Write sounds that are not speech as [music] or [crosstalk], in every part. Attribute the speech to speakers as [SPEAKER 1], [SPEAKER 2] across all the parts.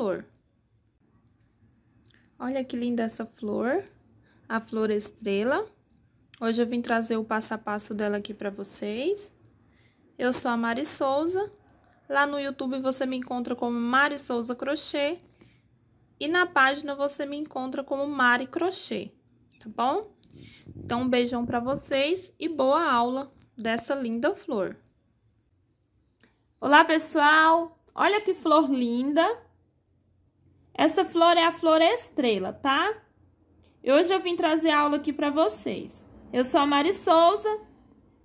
[SPEAKER 1] flor. Olha que linda essa flor, a flor estrela. Hoje eu vim trazer o passo a passo dela aqui para vocês. Eu sou a Mari Souza. Lá no YouTube você me encontra como Mari Souza Crochê. E na página você me encontra como Mari Crochê, tá bom? Então, um beijão para vocês e boa aula dessa linda flor. Olá, pessoal! Olha que flor linda! Essa flor é a flor estrela, tá? E hoje eu vim trazer aula aqui para vocês. Eu sou a Mari Souza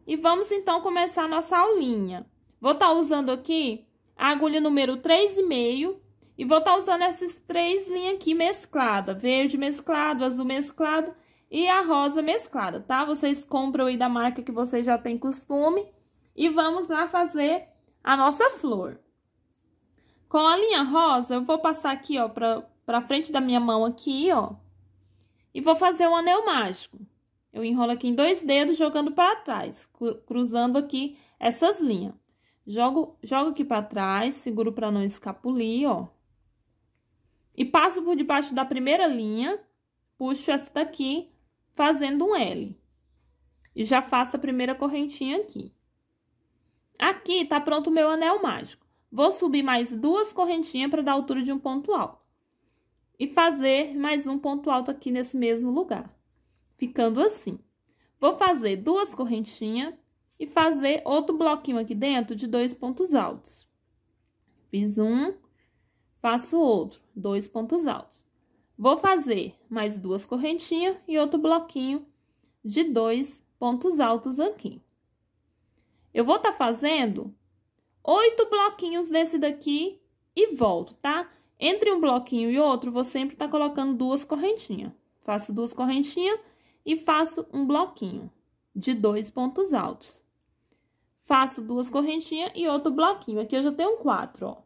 [SPEAKER 1] e vamos então começar a nossa aulinha. Vou estar tá usando aqui a agulha número 3,5 e vou estar tá usando essas três linhas aqui mesclada, verde mesclado, azul mesclado e a rosa mesclada, tá? Vocês compram aí da marca que vocês já têm costume e vamos lá fazer a nossa flor. Com a linha rosa, eu vou passar aqui, ó, pra, pra frente da minha mão aqui, ó. E vou fazer um anel mágico. Eu enrolo aqui em dois dedos, jogando para trás, cruzando aqui essas linhas. Jogo, jogo aqui para trás, seguro para não escapulir, ó. E passo por debaixo da primeira linha, puxo essa daqui, fazendo um L. E já faço a primeira correntinha aqui. Aqui tá pronto o meu anel mágico vou subir mais duas correntinhas para dar a altura de um ponto alto. E fazer mais um ponto alto aqui nesse mesmo lugar, ficando assim. Vou fazer duas correntinhas e fazer outro bloquinho aqui dentro de dois pontos altos. Fiz um, faço outro, dois pontos altos. Vou fazer mais duas correntinhas e outro bloquinho de dois pontos altos aqui. Eu vou estar tá fazendo oito bloquinhos desse daqui e volto, tá? Entre um bloquinho e outro, vou sempre estar tá colocando duas correntinhas. Faço duas correntinhas e faço um bloquinho de dois pontos altos. Faço duas correntinhas e outro bloquinho. Aqui eu já tenho quatro, ó.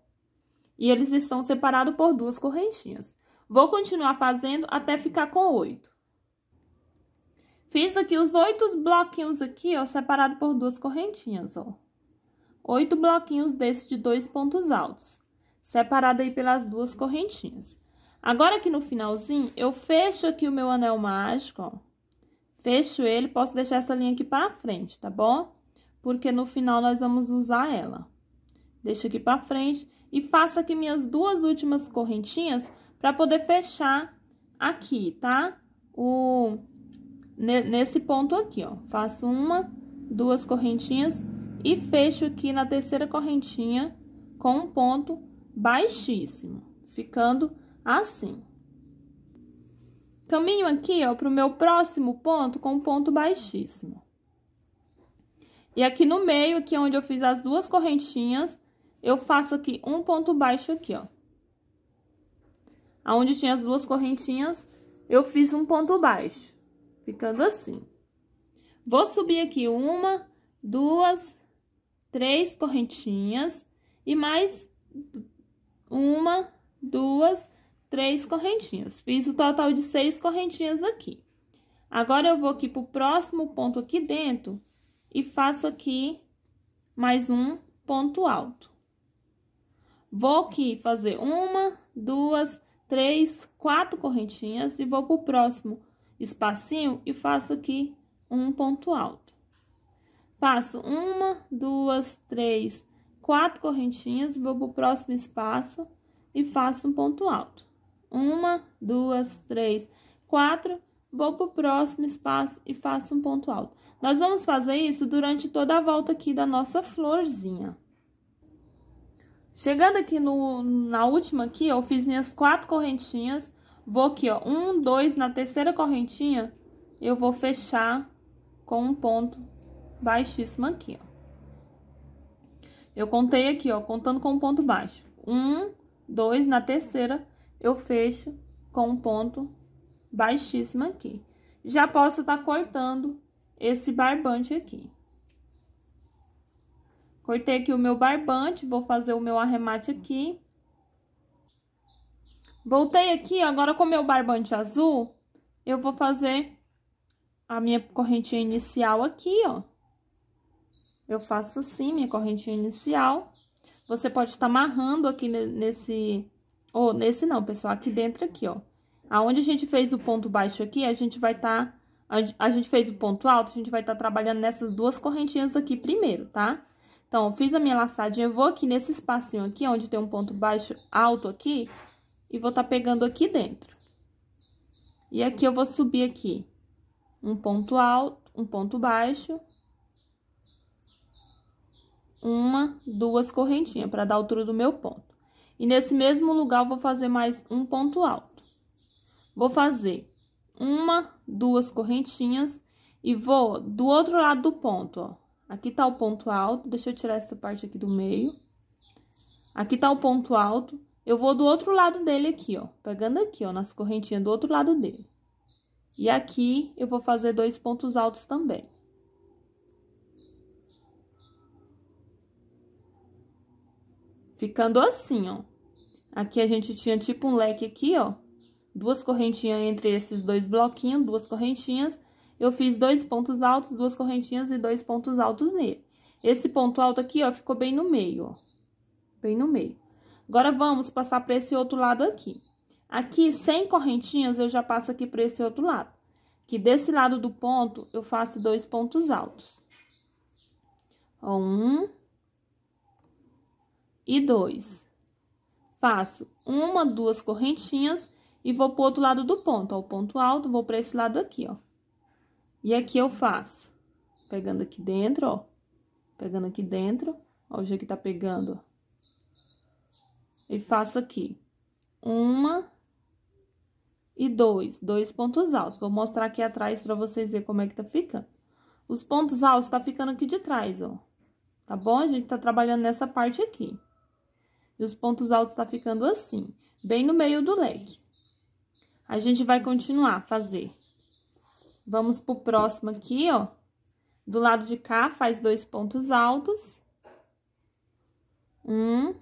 [SPEAKER 1] E eles estão separados por duas correntinhas. Vou continuar fazendo até ficar com oito. Fiz aqui os oito bloquinhos aqui, ó, separado por duas correntinhas, ó oito bloquinhos desse de dois pontos altos, separado aí pelas duas correntinhas. Agora, aqui no finalzinho, eu fecho aqui o meu anel mágico, ó. Fecho ele, posso deixar essa linha aqui para frente, tá bom? Porque no final nós vamos usar ela. Deixo aqui para frente e faço aqui minhas duas últimas correntinhas para poder fechar aqui, tá? O nesse ponto aqui, ó. Faço uma, duas correntinhas e fecho aqui na terceira correntinha com um ponto baixíssimo, ficando assim. Caminho aqui, ó, para o meu próximo ponto com um ponto baixíssimo. E aqui no meio, aqui onde eu fiz as duas correntinhas, eu faço aqui um ponto baixo aqui, ó. Aonde tinha as duas correntinhas, eu fiz um ponto baixo, ficando assim. Vou subir aqui uma, duas, três correntinhas e mais uma, duas, três correntinhas. Fiz o total de seis correntinhas aqui. Agora, eu vou aqui pro próximo ponto aqui dentro e faço aqui mais um ponto alto. Vou aqui fazer uma, duas, três, quatro correntinhas e vou pro próximo espacinho e faço aqui um ponto alto. Faço uma, duas, três, quatro correntinhas, vou pro próximo espaço e faço um ponto alto. Uma, duas, três, quatro, vou pro próximo espaço e faço um ponto alto. Nós vamos fazer isso durante toda a volta aqui da nossa florzinha. Chegando aqui no, na última aqui, eu fiz minhas quatro correntinhas, vou aqui, ó, um, dois, na terceira correntinha, eu vou fechar com um ponto baixíssima aqui, ó. Eu contei aqui, ó, contando com um ponto baixo. Um, dois, na terceira eu fecho com um ponto baixíssimo aqui. Já posso estar tá cortando esse barbante aqui. Cortei aqui o meu barbante, vou fazer o meu arremate aqui. Voltei aqui, agora com o meu barbante azul, eu vou fazer a minha correntinha inicial aqui, ó eu faço assim, minha correntinha inicial. Você pode estar tá amarrando aqui nesse... Ou nesse não, pessoal, aqui dentro aqui, ó. Aonde a gente fez o ponto baixo aqui, a gente vai estar... Tá, a gente fez o ponto alto, a gente vai estar tá trabalhando nessas duas correntinhas aqui primeiro, tá? Então, eu fiz a minha laçadinha, eu vou aqui nesse espacinho aqui, onde tem um ponto baixo alto aqui, e vou estar tá pegando aqui dentro. E aqui eu vou subir aqui um ponto alto, um ponto baixo, duas correntinhas para dar a altura do meu ponto. E nesse mesmo lugar, vou fazer mais um ponto alto. Vou fazer uma, duas correntinhas e vou do outro lado do ponto, ó. Aqui tá o ponto alto, deixa eu tirar essa parte aqui do meio. Aqui tá o ponto alto, eu vou do outro lado dele aqui, ó. Pegando aqui, ó, nas correntinhas do outro lado dele. E aqui, eu vou fazer dois pontos altos também. Ficando assim, ó. Aqui a gente tinha tipo um leque aqui, ó. Duas correntinhas entre esses dois bloquinhos, duas correntinhas. Eu fiz dois pontos altos, duas correntinhas e dois pontos altos nele. Esse ponto alto aqui, ó, ficou bem no meio, ó. Bem no meio. Agora, vamos passar para esse outro lado aqui. Aqui, sem correntinhas, eu já passo aqui para esse outro lado. Que desse lado do ponto, eu faço dois pontos altos. Ó, um e 2. Faço uma, duas correntinhas e vou pro outro lado do ponto, ó, o ponto alto, vou para esse lado aqui, ó. E aqui eu faço, pegando aqui dentro, ó, pegando aqui dentro, ó, o jeito que tá pegando, ó. E faço aqui uma e dois, dois pontos altos. Vou mostrar aqui atrás para vocês verem como é que tá ficando. Os pontos altos tá ficando aqui de trás, ó. Tá bom? A gente tá trabalhando nessa parte aqui. E os pontos altos tá ficando assim, bem no meio do leg. A gente vai continuar a fazer. Vamos pro próximo aqui, ó. Do lado de cá, faz dois pontos altos. Um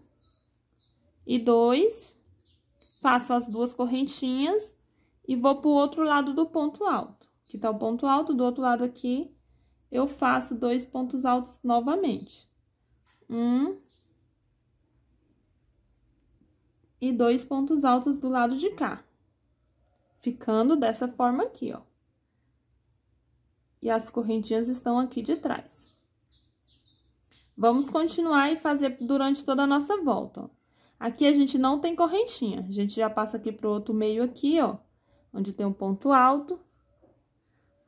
[SPEAKER 1] e dois. Faço as duas correntinhas e vou pro outro lado do ponto alto. Que tá o ponto alto, do outro lado aqui, eu faço dois pontos altos novamente. Um e dois pontos altos do lado de cá. Ficando dessa forma aqui, ó. E as correntinhas estão aqui de trás. Vamos continuar e fazer durante toda a nossa volta, ó. Aqui a gente não tem correntinha, a gente já passa aqui pro outro meio aqui, ó, onde tem um ponto alto.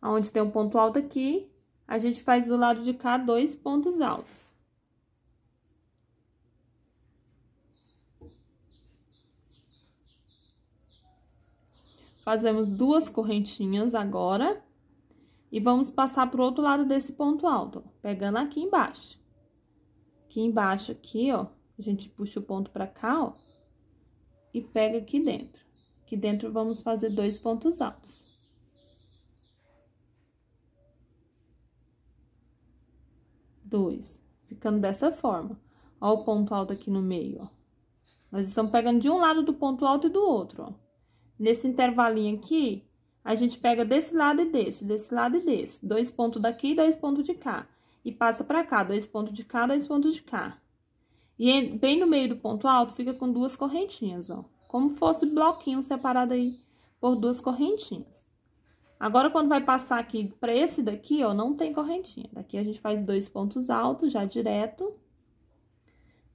[SPEAKER 1] Onde tem um ponto alto aqui, a gente faz do lado de cá dois pontos altos. Fazemos duas correntinhas agora. E vamos passar pro outro lado desse ponto alto, ó, pegando aqui embaixo. Aqui embaixo, aqui, ó, a gente puxa o ponto pra cá, ó, e pega aqui dentro. Aqui dentro vamos fazer dois pontos altos. Dois, ficando dessa forma. Ó o ponto alto aqui no meio, ó. Nós estamos pegando de um lado do ponto alto e do outro, ó. Nesse intervalinho aqui, a gente pega desse lado e desse, desse lado e desse. Dois pontos daqui e dois pontos de cá. E passa pra cá, dois pontos de cá, dois pontos de cá. E bem no meio do ponto alto, fica com duas correntinhas, ó. Como fosse bloquinho separado aí por duas correntinhas. Agora, quando vai passar aqui pra esse daqui, ó, não tem correntinha. Daqui a gente faz dois pontos altos já direto.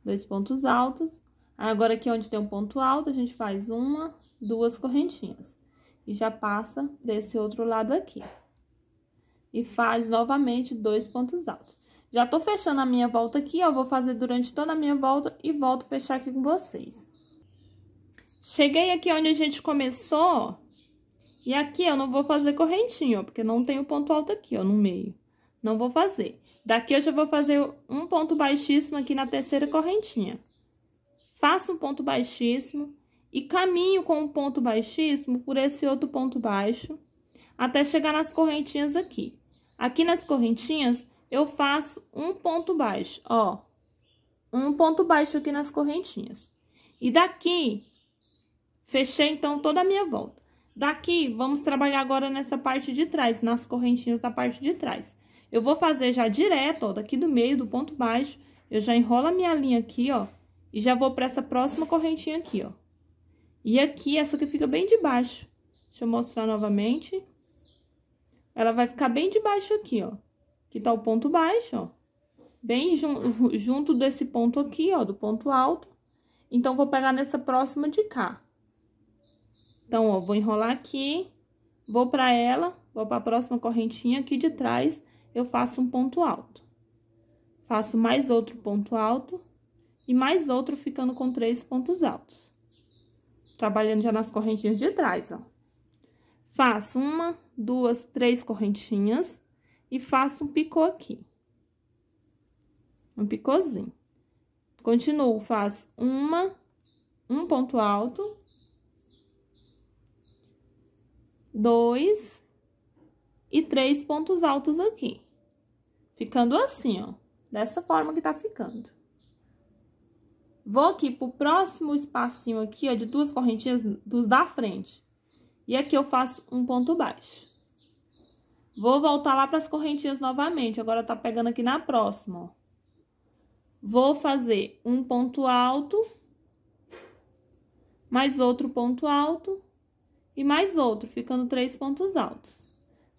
[SPEAKER 1] Dois pontos altos. Agora, aqui onde tem um ponto alto, a gente faz uma, duas correntinhas. E já passa desse esse outro lado aqui. E faz novamente dois pontos altos. Já tô fechando a minha volta aqui, ó, vou fazer durante toda a minha volta e volto fechar aqui com vocês. Cheguei aqui onde a gente começou, ó, e aqui eu não vou fazer correntinha, ó, porque não tem o ponto alto aqui, ó, no meio. Não vou fazer. Daqui eu já vou fazer um ponto baixíssimo aqui na terceira correntinha faço um ponto baixíssimo e caminho com um ponto baixíssimo por esse outro ponto baixo até chegar nas correntinhas aqui. Aqui nas correntinhas, eu faço um ponto baixo, ó. Um ponto baixo aqui nas correntinhas. E daqui, fechei então toda a minha volta. Daqui, vamos trabalhar agora nessa parte de trás, nas correntinhas da parte de trás. Eu vou fazer já direto, ó, daqui do meio do ponto baixo, eu já enrolo a minha linha aqui, ó, e já vou para essa próxima correntinha aqui, ó. E aqui, essa que fica bem debaixo. Deixa eu mostrar novamente. Ela vai ficar bem debaixo aqui, ó. Que tá o ponto baixo, ó. Bem jun [laughs] junto desse ponto aqui, ó, do ponto alto. Então, vou pegar nessa próxima de cá. Então, ó, vou enrolar aqui, vou pra ela, vou pra próxima correntinha aqui de trás, eu faço um ponto alto. Faço mais outro ponto alto e mais outro ficando com três pontos altos. Trabalhando já nas correntinhas de trás, ó. Faço uma, duas, três correntinhas e faço um picô aqui. Um picôzinho. Continuo, faço uma, um ponto alto. Dois e três pontos altos aqui. Ficando assim, ó. Dessa forma que tá ficando. Vou aqui pro próximo espacinho aqui, ó, de duas correntinhas dos da frente. E aqui eu faço um ponto baixo. Vou voltar lá para as correntinhas novamente. Agora tá pegando aqui na próxima, ó. Vou fazer um ponto alto, mais outro ponto alto e mais outro, ficando três pontos altos.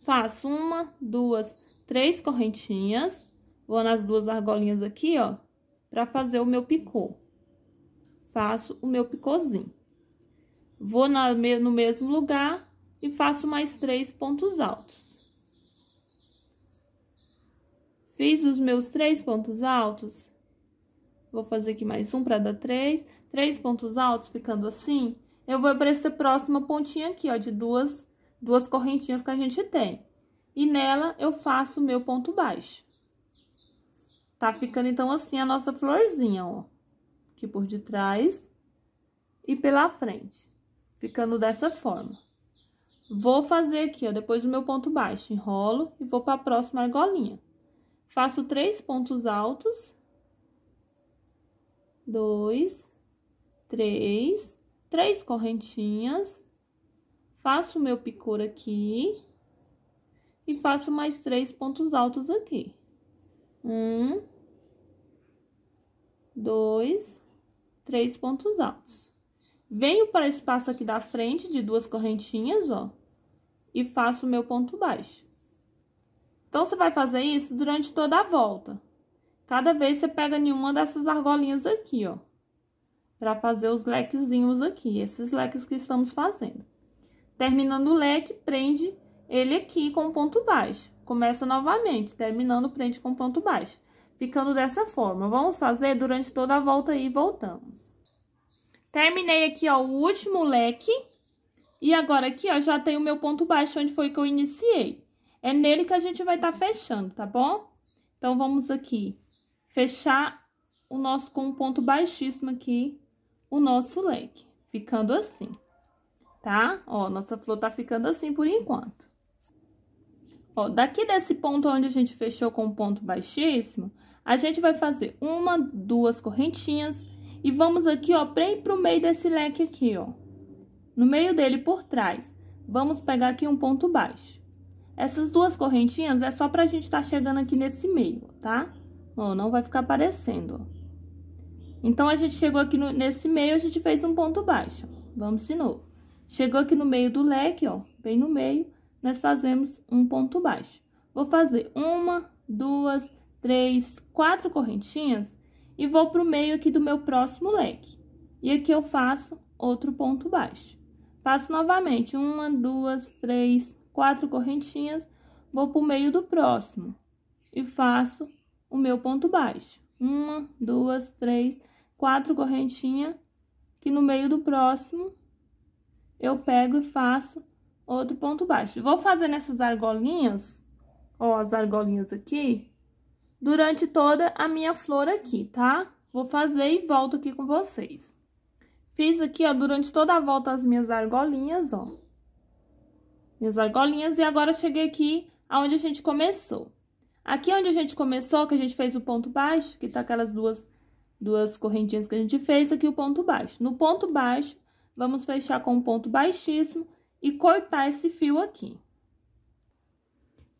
[SPEAKER 1] Faço uma, duas, três correntinhas. Vou nas duas argolinhas aqui, ó, para fazer o meu picô faço o meu picôzinho. Vou na, no mesmo lugar e faço mais três pontos altos. Fiz os meus três pontos altos. Vou fazer aqui mais um para dar três. Três pontos altos, ficando assim. Eu vou para essa próxima pontinha aqui, ó, de duas, duas correntinhas que a gente tem. E nela, eu faço o meu ponto baixo. Tá ficando, então, assim a nossa florzinha, ó aqui por detrás e pela frente, ficando dessa forma. Vou fazer aqui, ó, depois do meu ponto baixo, enrolo e vou para a próxima argolinha. Faço três pontos altos, dois, três, três correntinhas, faço o meu picor aqui e faço mais três pontos altos aqui. Um, dois, três pontos altos. Venho para o espaço aqui da frente de duas correntinhas, ó, e faço o meu ponto baixo. Então, você vai fazer isso durante toda a volta. Cada vez você pega nenhuma dessas argolinhas aqui, ó, para fazer os lequezinhos aqui, esses leques que estamos fazendo. Terminando o leque, prende ele aqui com ponto baixo. Começa novamente, terminando, prende com ponto baixo ficando dessa forma. Vamos fazer durante toda a volta aí, voltamos. Terminei aqui, ó, o último leque. E agora aqui, ó, já tem o meu ponto baixo onde foi que eu iniciei. É nele que a gente vai estar tá fechando, tá bom? Então, vamos aqui fechar o nosso com um ponto baixíssimo aqui, o nosso leque. Ficando assim, tá? Ó, nossa flor tá ficando assim por enquanto. Ó, daqui desse ponto onde a gente fechou com um ponto baixíssimo, a gente vai fazer uma, duas correntinhas e vamos aqui, ó, bem pro meio desse leque aqui, ó. No meio dele por trás, vamos pegar aqui um ponto baixo. Essas duas correntinhas é só pra gente estar tá chegando aqui nesse meio, tá? Ó, não vai ficar aparecendo, ó. Então, a gente chegou aqui no, nesse meio, a gente fez um ponto baixo. Vamos de novo. Chegou aqui no meio do leque, ó, bem no meio, nós fazemos um ponto baixo. Vou fazer uma, duas, três, quatro correntinhas e vou para o meio aqui do meu próximo leque. E aqui eu faço outro ponto baixo. Faço novamente uma, duas, três, quatro correntinhas, vou para o meio do próximo e faço o meu ponto baixo. Uma, duas, três, quatro correntinhas, que no meio do próximo eu pego e faço outro ponto baixo. Vou fazer nessas argolinhas, ó, as argolinhas aqui, durante toda a minha flor aqui, tá? Vou fazer e volto aqui com vocês. Fiz aqui, ó, durante toda a volta as minhas argolinhas, ó. Minhas argolinhas, e agora cheguei aqui aonde a gente começou. Aqui onde a gente começou, que a gente fez o ponto baixo, que tá aquelas duas, duas correntinhas que a gente fez, aqui o ponto baixo. No ponto baixo, vamos fechar com um ponto baixíssimo, e cortar esse fio aqui.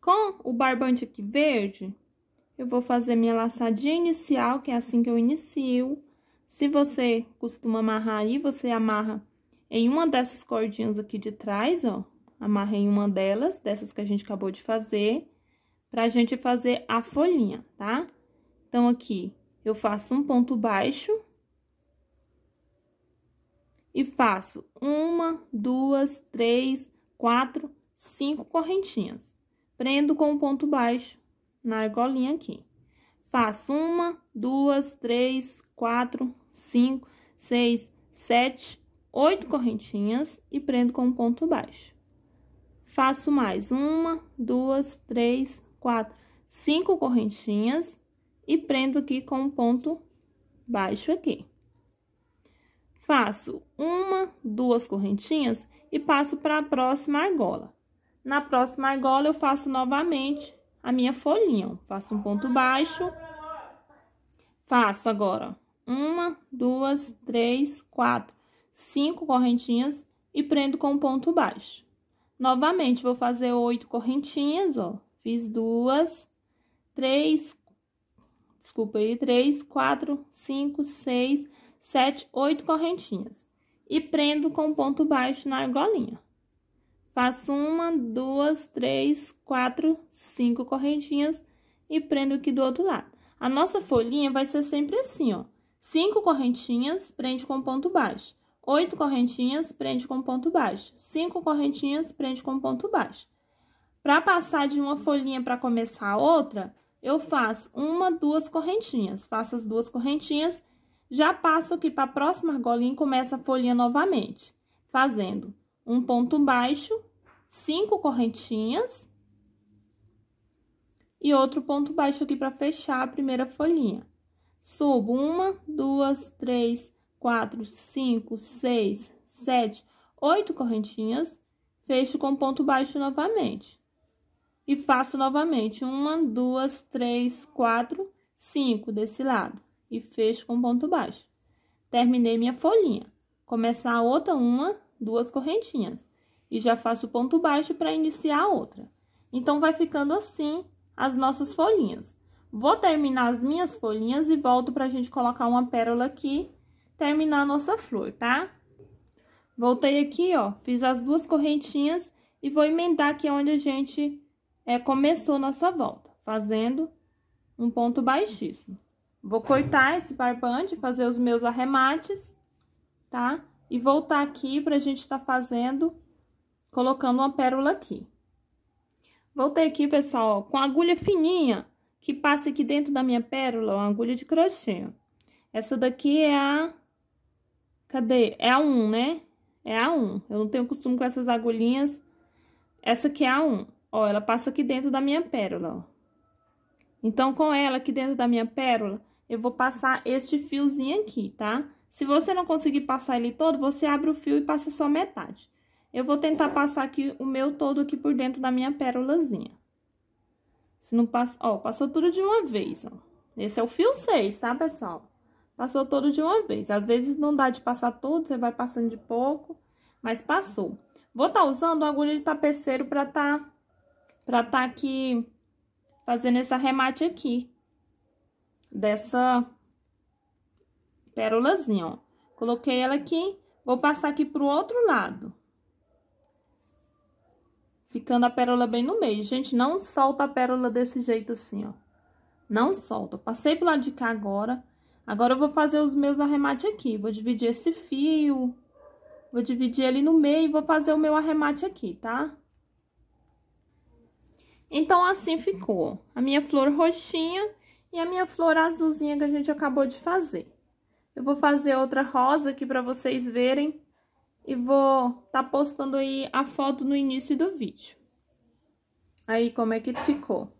[SPEAKER 1] Com o barbante aqui verde, eu vou fazer minha laçadinha inicial, que é assim que eu inicio. Se você costuma amarrar aí, você amarra em uma dessas cordinhas aqui de trás, ó. Amarra em uma delas, dessas que a gente acabou de fazer, pra gente fazer a folhinha, tá? Então, aqui, eu faço um ponto baixo e faço uma, duas, três, quatro, cinco correntinhas. Prendo com um ponto baixo na argolinha aqui. Faço uma, duas, três, quatro, cinco, seis, sete, oito correntinhas e prendo com um ponto baixo. Faço mais uma, duas, três, quatro, cinco correntinhas e prendo aqui com um ponto baixo aqui. Faço uma, duas correntinhas e passo para a próxima argola. Na próxima argola, eu faço novamente a minha folhinha. Ó. Faço um ponto baixo. Faço agora uma, duas, três, quatro, cinco correntinhas e prendo com um ponto baixo. Novamente, vou fazer oito correntinhas, ó. Fiz duas, três, desculpa aí, três, quatro, cinco, seis, sete oito correntinhas e prendo com ponto baixo na argolinha Faço uma, duas, três, quatro, cinco correntinhas e prendo aqui do outro lado. A nossa folhinha vai ser sempre assim, ó. Cinco correntinhas, prende com ponto baixo. Oito correntinhas, prende com ponto baixo. Cinco correntinhas, prende com ponto baixo. Para passar de uma folhinha para começar a outra, eu faço uma, duas correntinhas. Faço as duas correntinhas já passo aqui para a próxima argolinha e começo a folhinha novamente, fazendo um ponto baixo, cinco correntinhas e outro ponto baixo aqui para fechar a primeira folhinha. Subo uma, duas, três, quatro, cinco, seis, sete, oito correntinhas, fecho com ponto baixo novamente. E faço novamente uma, duas, três, quatro, cinco desse lado e fecho com ponto baixo. Terminei minha folhinha. Começar a outra uma, duas correntinhas. E já faço ponto baixo para iniciar a outra. Então, vai ficando assim as nossas folhinhas. Vou terminar as minhas folhinhas e volto para a gente colocar uma pérola aqui, terminar a nossa flor, tá? Voltei aqui, ó, fiz as duas correntinhas e vou emendar aqui onde a gente é, começou nossa volta, fazendo um ponto baixíssimo. Vou cortar esse barbante, fazer os meus arremates, tá? E voltar aqui pra gente tá fazendo, colocando uma pérola aqui. Voltei aqui, pessoal, com agulha fininha, que passa aqui dentro da minha pérola, ó, agulha de crochê. Essa daqui é a... Cadê? É a 1, né? É a 1. Eu não tenho costume com essas agulhinhas. Essa aqui é a 1. Ó, ela passa aqui dentro da minha pérola, ó. Então, com ela aqui dentro da minha pérola, eu vou passar este fiozinho aqui, tá? Se você não conseguir passar ele todo, você abre o fio e passa só metade. Eu vou tentar passar aqui o meu todo aqui por dentro da minha pérolazinha. Se não passa... Ó, passou tudo de uma vez, ó. Esse é o fio 6, tá, pessoal? Passou todo de uma vez. Às vezes não dá de passar tudo, você vai passando de pouco, mas passou. Vou estar tá usando agulha de tapeceiro para tá... Pra tá aqui... Fazendo esse arremate aqui, dessa pérolazinha, ó. Coloquei ela aqui, vou passar aqui pro outro lado. Ficando a pérola bem no meio. Gente, não solta a pérola desse jeito assim, ó. Não solta. Passei pro lado de cá agora. Agora eu vou fazer os meus arremates aqui. Vou dividir esse fio, vou dividir ele no meio e vou fazer o meu arremate aqui, tá? Então, assim ficou. A minha flor roxinha e a minha flor azulzinha que a gente acabou de fazer. Eu vou fazer outra rosa aqui para vocês verem. E vou tá postando aí a foto no início do vídeo. Aí, como é que ficou.